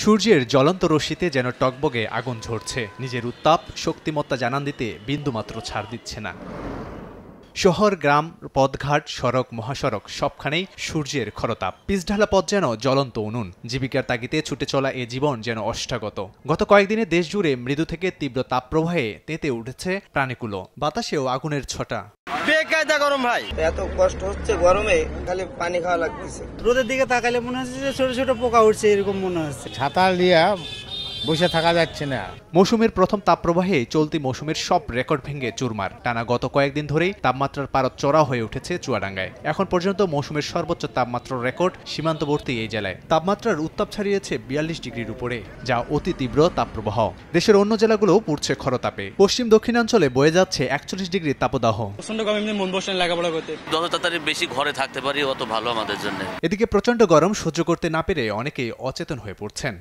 সূর্যের জ্বলন্ত রশ্মিতে যেন টকবগে আগুন ঝরছে নিজের উত্তাপ শক্তিমত্তা জানান দিতে বিন্দুমাত্র ছাড় দিচ্ছে না শহর গ্রাম পথঘাট সড়ক মহাসড়ক সবখানেই সূর্যের খরতাপ পিসঢালা পথ যেন জ্বলন্ত উনুন জীবিকার তাগিতে ছুটে চলা এ জীবন যেন অষ্টাগত গত কয়েকদিনে দেশ জুড়ে মৃদু থেকে তীব্র তাপপ্রবাহে তেতে উঠেছে প্রাণীকুলো বাতাসেও আগুনের ছটা গরম ভাই এত কষ্ট হচ্ছে গরমে পানি খাওয়া রোদের দিকে তাকালে মনে হচ্ছে যে ছোট ছোট পোকা উঠছে এরকম মনে হচ্ছে ছাতা লিয়া বসে থাকা যাচ্ছে না মৌসুমের প্রথম তাপপ্রবাহে চলতি মৌসুমের সব রেকর্ড ভেঙে চুরমার টানা গত কয়েকদিন ধরেই তাপমাত্রার পারত চড়া হয়ে উঠেছে চুয়াডাঙ্গায় এখন পর্যন্ত মৌসুমের সর্বোচ্চ তাপমাত্রার রেকর্ড সীমান্তবর্তী এই জেলায় তাপমাত্রার উত্তাপ ছাড়িয়েছে বিয়াল্লিশ ডিগ্রির উপরে যা অতি তীব্র তাপপ্রবাহ দেশের অন্য জেলাগুলো পড়ছে খরতাপে পশ্চিম দক্ষিণাঞ্চলে বয়ে যাচ্ছে একচল্লিশ ডিগ্রি তাপদাহ গরম মন লেখাপড়া করতে বেশি ঘরে থাকতে পারি অত ভালো আমাদের জন্য এদিকে প্রচন্ড গরম সহ্য করতে না পেরে অনেকেই অচেতন হয়ে পড়ছেন